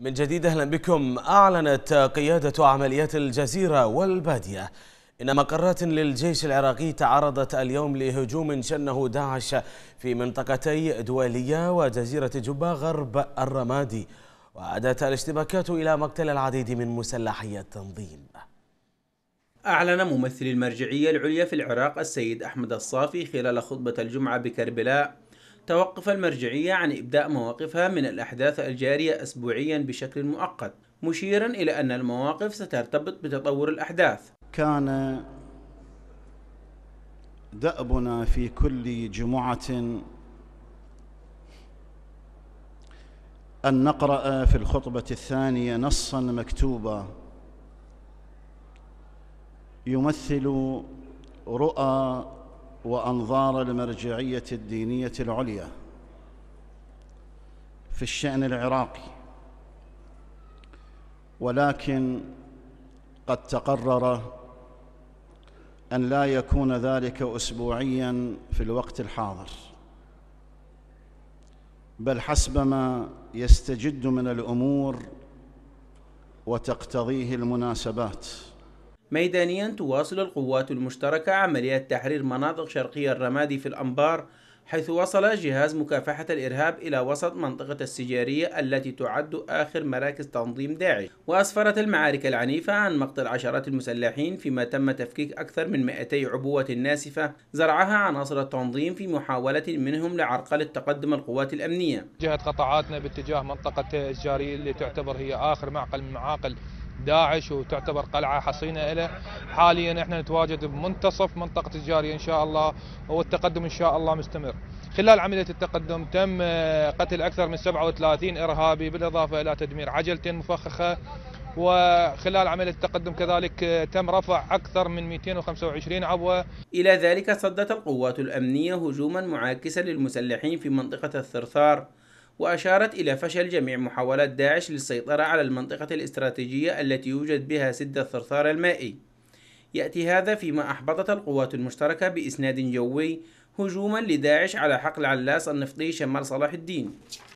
من جديد أهلا بكم أعلنت قيادة عمليات الجزيرة والبادية إن مقرات للجيش العراقي تعرضت اليوم لهجوم شنه داعش في منطقتي دولية وجزيرة جبا غرب الرمادي وأدت الاشتباكات إلى مقتل العديد من مسلحي التنظيم أعلن ممثل المرجعية العليا في العراق السيد أحمد الصافي خلال خطبة الجمعة بكربلاء توقف المرجعية عن إبداء مواقفها من الأحداث الجارية أسبوعيا بشكل مؤقت مشيرا إلى أن المواقف سترتبط بتطور الأحداث كان دأبنا في كل جمعة أن نقرأ في الخطبة الثانية نصا مكتوبا يمثل رؤى وانظار المرجعيه الدينيه العليا في الشان العراقي ولكن قد تقرر ان لا يكون ذلك اسبوعيا في الوقت الحاضر بل حسب ما يستجد من الامور وتقتضيه المناسبات ميدانيا تواصل القوات المشتركة عملية تحرير مناطق شرقية الرمادي في الأنبار حيث وصل جهاز مكافحة الإرهاب إلى وسط منطقة السجارية التي تعد آخر مراكز تنظيم داعش وأسفرت المعارك العنيفة عن مقتل عشرات المسلحين فيما تم تفكيك أكثر من 200 عبوة ناسفة زرعها عناصر التنظيم في محاولة منهم لعرقلة تقدم القوات الأمنية جهة قطعاتنا باتجاه منطقة السجارية اللي تعتبر هي آخر معقل من معاقل داعش وتعتبر قلعة حصينة له حاليا احنا نتواجد بمنتصف منطقة الجارية ان شاء الله والتقدم ان شاء الله مستمر خلال عملية التقدم تم آه، قتل أكثر من 37 إرهابي بالإضافة إلى تدمير عجلتين مفخخة وخلال عملية التقدم كذلك آه، تم رفع أكثر من 225 عبوة إلى ذلك صدت القوات الأمنية هجوما معاكسا للمسلحين في منطقة الثرثار وأشارت إلى فشل جميع محاولات داعش للسيطرة على المنطقة الاستراتيجية التي يوجد بها سد الثرثار المائي يأتي هذا فيما أحبطت القوات المشتركة بإسناد جوي هجوما لداعش على حقل علاس النفطي شمال صلاح الدين